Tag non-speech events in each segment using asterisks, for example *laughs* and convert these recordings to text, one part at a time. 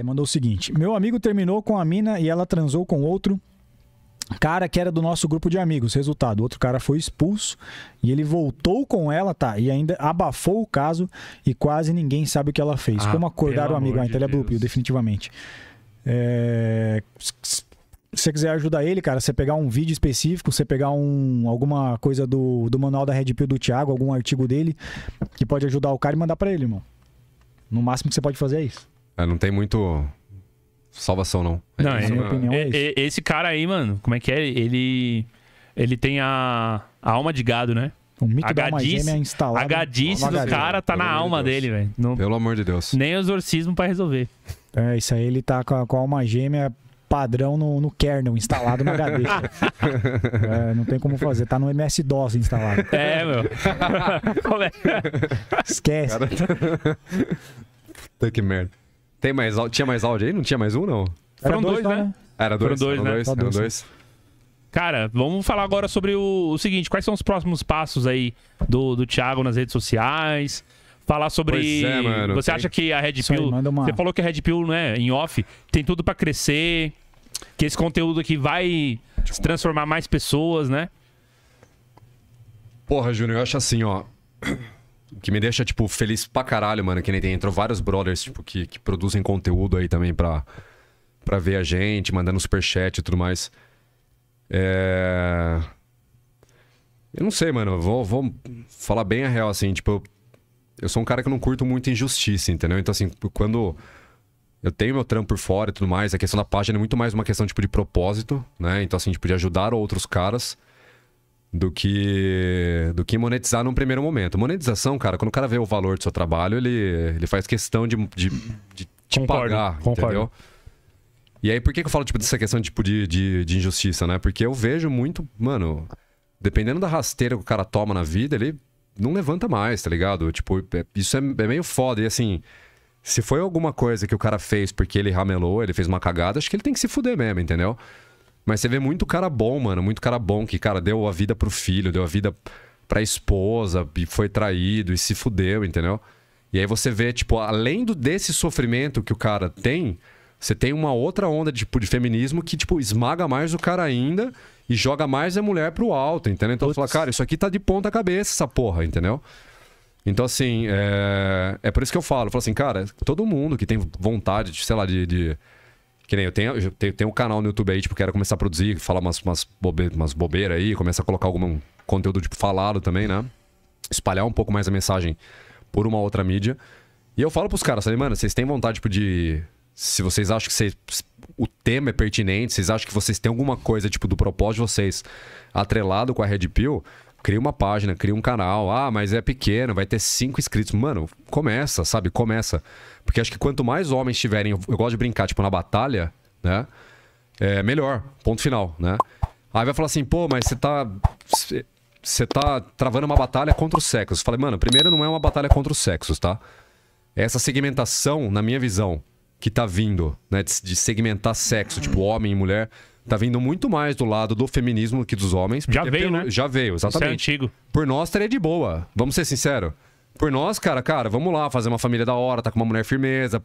Eh, mandou o seguinte: Meu amigo terminou com a mina e ela transou com outro cara que era do nosso grupo de amigos. Resultado, outro cara foi expulso e ele voltou com ela, tá? E ainda abafou o caso e quase ninguém sabe o que ela fez. Ah, Como acordar o amigo? Ah, então ele é Blue Pill, definitivamente. É... Se você quiser ajudar ele, cara, você pegar um vídeo específico, você pegar um, alguma coisa do, do manual da Red Pill do Thiago, algum artigo dele, que pode ajudar o cara e mandar para ele, irmão. No máximo que você pode fazer é isso. É, não tem muito salvação, não. Não, é, é, é, esse cara aí, mano, como é que é? Ele, ele tem a, a alma de gado, né? O mito é a gadice, instalada. A gadice do cara tá na alma de dele, velho. Pelo amor de Deus. Nem exorcismo pra resolver. É, isso aí ele tá com a, com a alma gêmea padrão no, no, kernel instalado na HD. *laughs* é, não tem como fazer, tá no MS-DOS instalado. É, meu. *laughs* É? Esquece. Cara... *laughs* Puta que merda. Tem mais, tinha mais áudio aí? Não tinha mais um, não? Era Foram dois, dois né? né? Era dois, Foram dois, né? dois, tá dois, dois. Né? Cara, vamos falar agora sobre o, o, seguinte: quais são os próximos passos aí do, do Thiago nas redes sociais? Falar sobre. É, mano, você tem... acha que a Red Pill. Aí, uma... Você falou que a Red Pill, né, em off, tem tudo para crescer. Que esse conteúdo aqui vai se transformar mais pessoas, né? Porra, Júnior, eu acho assim, ó que me deixa, tipo, feliz pra caralho, mano. Que nem tem, entrou vários brothers, tipo, que, que produzem conteúdo aí também pra, pra ver a gente, mandando superchat e tudo mais. É... Eu não sei, mano. Vou, vou falar bem a real, assim, tipo, eu, eu sou um cara que não curto muito injustiça, entendeu? Então, assim, quando eu tenho meu trampo por fora e tudo mais, a questão da página é muito mais uma questão, tipo, de propósito, né? Então, assim, tipo, de ajudar outros caras do que do que monetizar num primeiro momento. Monetização, cara, quando o cara vê o valor do seu trabalho, ele, ele faz questão de, de, de te concordo, pagar, concordo. entendeu? E aí, por que, que eu falo tipo, dessa questão tipo, de, de, de injustiça, né? Porque eu vejo muito, mano, dependendo da rasteira que o cara toma na vida, ele não levanta mais, tá ligado? Tipo, é, isso é, é meio foda. E assim, se foi alguma coisa que o cara fez porque ele ramelou, ele fez uma cagada, acho que ele tem que se fuder mesmo, entendeu? Mas você vê muito cara bom, mano. Muito cara bom que, cara, deu a vida pro filho, deu a vida pra esposa, e foi traído e se fudeu, entendeu? E aí você vê, tipo, além do, desse sofrimento que o cara tem, você tem uma outra onda tipo, de feminismo que, tipo, esmaga mais o cara ainda e joga mais a mulher pro alto, entendeu? Então Putz. você fala, cara, isso aqui tá de ponta cabeça, essa porra, entendeu? Então, assim, é... é por isso que eu falo. Eu falo assim, cara, todo mundo que tem vontade, de, sei lá, de, de que nem eu tenho, eu tenho, tenho um canal no YouTube aí, tipo, quero começar a produzir, falar umas, umas, bobe, umas bobeiras aí, começar a colocar algum conteúdo, tipo, falado também, né? Espalhar um pouco mais a mensagem por uma outra mídia. E eu falo pros caras, falei, mano, vocês têm vontade, tipo, de. Se vocês acham que o tema é pertinente, vocês acham que vocês têm alguma coisa, tipo, do propósito de vocês atrelado com a Red Pill, Cria uma página, cria um canal. Ah, mas é pequeno, vai ter cinco inscritos. Mano, começa, sabe? Começa. Porque acho que quanto mais homens tiverem, eu gosto de brincar, tipo, na batalha, né? É melhor. Ponto final, né? Aí vai falar assim, pô, mas você tá. Você tá travando uma batalha contra os sexos. falei, mano, primeiro não é uma batalha contra os sexos, tá? É essa segmentação, na minha visão, que tá vindo, né? De segmentar sexo, tipo homem e mulher. Tá vindo muito mais do lado do feminismo que dos homens. Já veio, pelo... né? Já veio, exatamente. Isso é antigo. Por nós, estaria de boa. Vamos ser sinceros. Por nós, cara, cara, vamos lá fazer uma família da hora, tá com uma mulher firmeza,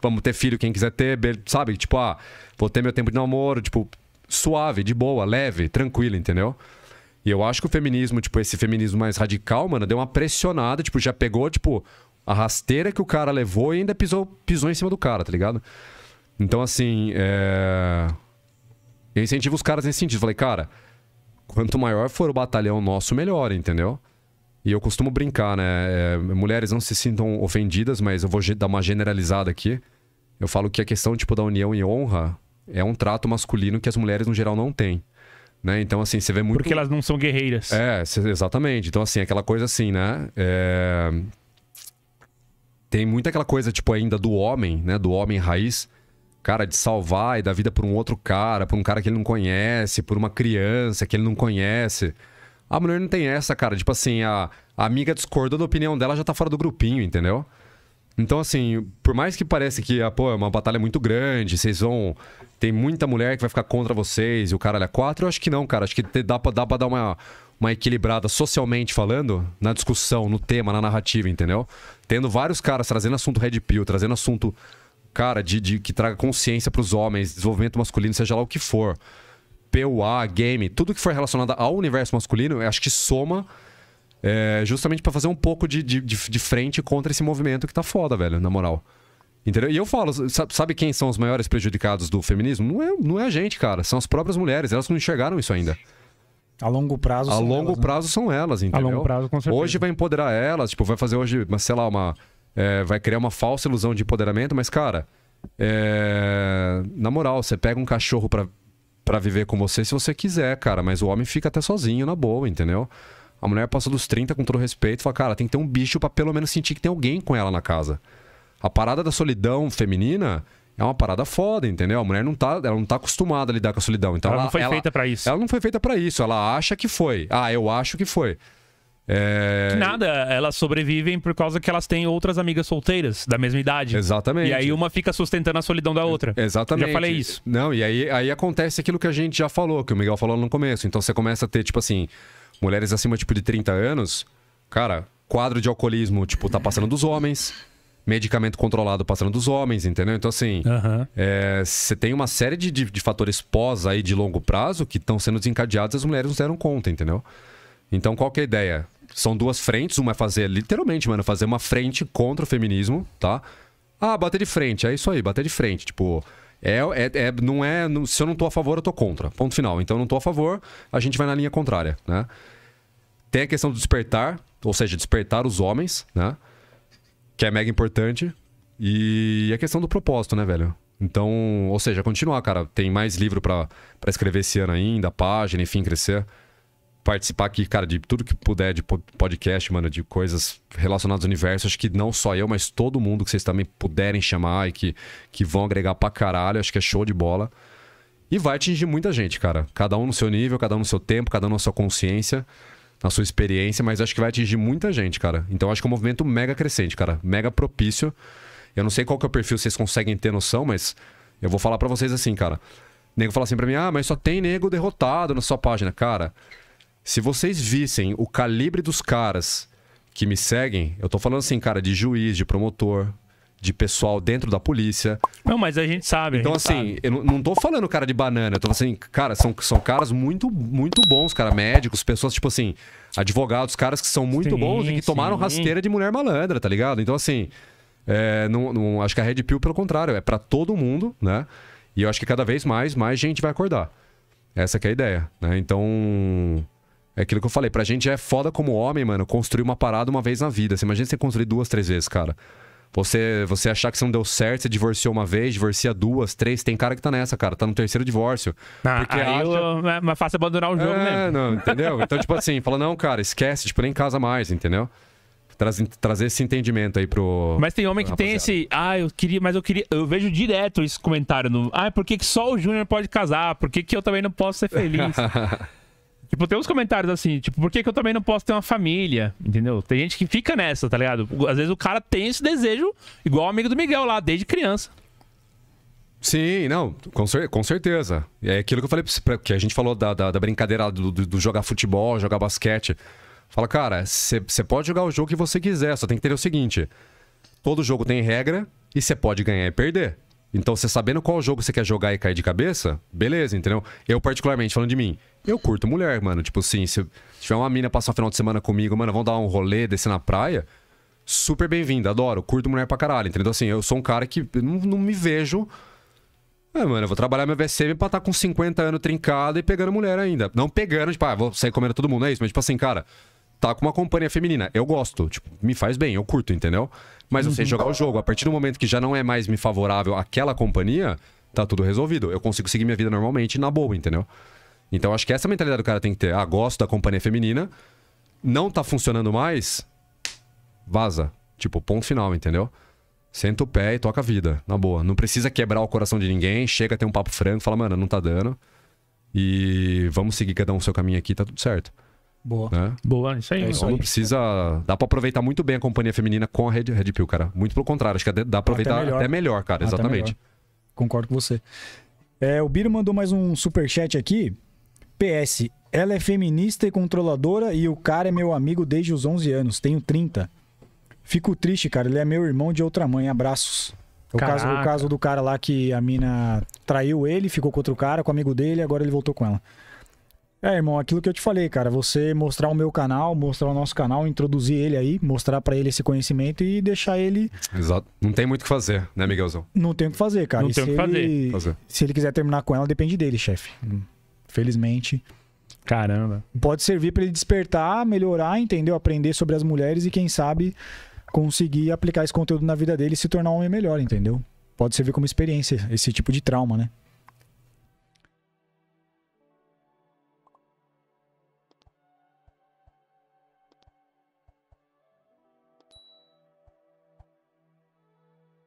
vamos ter filho quem quiser ter, sabe? Tipo, ah, vou ter meu tempo de namoro, tipo, suave, de boa, leve, tranquilo, entendeu? E eu acho que o feminismo, tipo, esse feminismo mais radical, mano, deu uma pressionada, tipo, já pegou, tipo, a rasteira que o cara levou e ainda pisou, pisou em cima do cara, tá ligado? Então, assim, é... Eu incentivo os caras nesse sentido. Falei, cara, quanto maior for o batalhão nosso, melhor, entendeu? E eu costumo brincar, né? É, mulheres não se sintam ofendidas, mas eu vou dar uma generalizada aqui. Eu falo que a questão, tipo, da união e honra é um trato masculino que as mulheres, no geral, não têm. Né? Então, assim, você vê muito... Porque elas não são guerreiras. É, exatamente. Então, assim, aquela coisa assim, né? É... Tem muita aquela coisa, tipo, ainda do homem, né? Do homem raiz cara, de salvar e dar vida por um outro cara, por um cara que ele não conhece, por uma criança que ele não conhece. A mulher não tem essa, cara. Tipo assim, a, a amiga discordou da opinião dela, já tá fora do grupinho, entendeu? Então, assim, por mais que pareça que, ah, pô, é uma batalha muito grande, vocês vão. Tem muita mulher que vai ficar contra vocês e o cara é quatro, eu acho que não, cara. Acho que dá pra, dá pra dar uma, uma equilibrada socialmente falando na discussão, no tema, na narrativa, entendeu? Tendo vários caras trazendo assunto Red Pill, trazendo assunto cara, de, de que traga consciência para os homens, desenvolvimento masculino, seja lá o que for. PUA, game, tudo que for relacionado ao universo masculino, eu acho que soma é, justamente para fazer um pouco de, de, de, frente contra esse movimento que tá foda, velho, na moral. Entendeu? E eu falo, sabe quem são os maiores prejudicados do feminismo? Não é, não é a gente, cara. São as próprias mulheres. Elas não enxergaram isso ainda. A longo prazo a são longo elas. Né? A longo prazo né? são elas, entendeu? A longo prazo, com certeza. Hoje vai empoderar elas, tipo, vai fazer hoje, sei lá, uma é, vai criar uma falsa ilusão de empoderamento, mas, cara, é... na moral, você pega um cachorro pra, pra viver com você se você quiser, cara, mas o homem fica até sozinho, na boa, entendeu? A mulher passa dos 30 com todo respeito, fala, cara, tem que ter um bicho pra pelo menos sentir que tem alguém com ela na casa. A parada da solidão feminina é uma parada foda, entendeu? A mulher não tá, ela não tá acostumada a lidar com a solidão. Então ela, ela não foi ela, feita para isso. Ela não foi feita para isso, ela acha que foi. Ah, eu acho que foi. É... Que nada, elas sobrevivem por causa que elas têm outras amigas solteiras da mesma idade. Exatamente. E aí uma fica sustentando a solidão da outra. Exatamente. Já falei isso. Não, e aí, aí acontece aquilo que a gente já falou, que o Miguel falou no começo. Então você começa a ter, tipo assim, mulheres acima tipo, de 30 anos, cara, quadro de alcoolismo, tipo, tá passando dos homens. Medicamento controlado passando dos homens, entendeu? Então, assim, é, você uhum. é, tem uma série de, de, de fatores pós aí de longo prazo que estão sendo desencadeados e as mulheres não deram conta, entendeu? Então, qual que é a ideia? São duas frentes, uma é fazer, literalmente, mano, fazer uma frente contra o feminismo, tá? Ah, bater de frente, é isso aí, bater de frente. Tipo, é, é, é, não é. Se eu não tô a favor, eu tô contra. Ponto final. Então eu não tô a favor, a gente vai na linha contrária, né? Tem a questão do despertar, ou seja, despertar os homens, né? Que é mega importante. E a questão do propósito, né, velho? Então, ou seja, continuar, cara. Tem mais livro para escrever esse ano ainda, página, enfim, crescer participar aqui, cara, de tudo que puder, de podcast, mano, de coisas relacionadas ao universo. Acho que não só eu, mas todo mundo que vocês também puderem chamar e que, que vão agregar pra caralho. Acho que é show de bola. E vai atingir muita gente, cara. Cada um no seu nível, cada um no seu tempo, cada um na sua consciência, na sua experiência, mas acho que vai atingir muita gente, cara. Então acho que é um movimento mega crescente, cara. Mega propício. Eu não sei qual que é o perfil, vocês conseguem ter noção, mas eu vou falar para vocês assim, cara. nego fala assim pra mim, ah, mas só tem nego derrotado na sua página. Cara, se vocês vissem o calibre dos caras que me seguem, eu tô falando assim, cara, de juiz, de promotor, de pessoal dentro da polícia. Não, mas a gente sabe. Então, gente assim, sabe. eu não tô falando cara de banana, eu tô assim, cara, são, são caras muito, muito bons, cara, médicos, pessoas, tipo assim, advogados, caras que são muito sim, bons e que sim. tomaram rasteira de mulher malandra, tá ligado? Então, assim, é, não, não, acho que a é Red Pill, pelo contrário, é para todo mundo, né? E eu acho que cada vez mais, mais gente vai acordar. Essa é a ideia, né? Então, é aquilo que eu falei, pra gente é foda como homem, mano, construir uma parada uma vez na vida. Você imagina você construir duas, três vezes, cara. Você, você achar que você não deu certo, você divorciou uma vez, divorcia duas, três. Tem cara que tá nessa, cara. Tá no terceiro divórcio. Ah, porque aí acha... eu, é fácil abandonar o jogo é, Não, entendeu? Então, tipo assim, fala, não, cara, esquece, tipo, nem casa mais, entendeu? Traz, trazer esse entendimento aí pro. Mas tem homem que rapaziada. tem esse. Ah, eu queria, mas eu queria. Eu vejo direto esse comentário no. Ah, por que, que só o Júnior pode casar? Por que, que eu também não posso ser feliz? *laughs* Tipo, tem uns comentários assim, tipo, por que, que eu também não posso ter uma família? Entendeu? Tem gente que fica nessa, tá ligado? Às vezes o cara tem esse desejo, igual o amigo do Miguel lá, desde criança. Sim, não, com, cer com certeza. É aquilo que eu falei pra, que a gente falou da, da, da brincadeira do, do, do, jogar futebol, jogar basquete. Fala, cara, você pode jogar o jogo que você quiser, só tem que ter o seguinte: todo jogo tem regra e você pode ganhar e perder. Então, você sabendo qual jogo você quer jogar e cair de cabeça, beleza, entendeu? Eu, particularmente, falando de mim, eu curto mulher, mano. Tipo assim, se tiver uma mina passar o final de semana comigo, mano, vamos dar um rolê, descer na praia, super bem vindo adoro. Curto mulher pra caralho, entendeu? Assim, eu sou um cara que não, não me vejo. É, mano, eu vou trabalhar meu VSM pra estar tá com 50 anos trincado e pegando mulher ainda. Não pegando, tipo, ah, vou sair comendo todo mundo, é isso, mas tipo assim, cara, tá com uma companhia feminina. Eu gosto, tipo, me faz bem, eu curto, entendeu? Mas eu sei uhum. jogar o jogo. A partir do momento que já não é mais me favorável aquela companhia, tá tudo resolvido. Eu consigo seguir minha vida normalmente na boa, entendeu? Então acho que essa é mentalidade do cara tem que ter. Ah, gosto da companhia feminina, não tá funcionando mais, vaza. Tipo, ponto final, entendeu? Senta o pé e toca a vida, na boa. Não precisa quebrar o coração de ninguém, chega, tem um papo franco, fala, mano, não tá dando. E vamos seguir cada um o seu caminho aqui, tá tudo certo. Boa. Né? Boa, isso aí. É isso aí. precisa. Dá pra aproveitar muito bem a companhia feminina com a Red, Red Pill, cara. Muito pelo contrário, acho que é dá pra aproveitar até melhor, até melhor cara. Exatamente. Melhor. Concordo com você. É, o Biro mandou mais um super chat aqui. PS, ela é feminista e controladora e o cara é meu amigo desde os 11 anos, tenho 30. Fico triste, cara, ele é meu irmão de outra mãe, abraços. É o caso, o caso, do cara lá que a mina traiu ele, ficou com outro cara, com o amigo dele, agora ele voltou com ela. É, irmão, aquilo que eu te falei, cara, você mostrar o meu canal, mostrar o nosso canal, introduzir ele aí, mostrar para ele esse conhecimento e deixar ele. Exato. Não tem muito o que fazer, né, Miguelzão? Não tem o que fazer, cara. Não e tem o que ele... fazer. Se ele quiser terminar com ela, depende dele, chefe. Felizmente. Caramba. Pode servir para ele despertar, melhorar, entendeu? Aprender sobre as mulheres e, quem sabe, conseguir aplicar esse conteúdo na vida dele e se tornar um homem melhor, entendeu? Pode servir como experiência, esse tipo de trauma, né?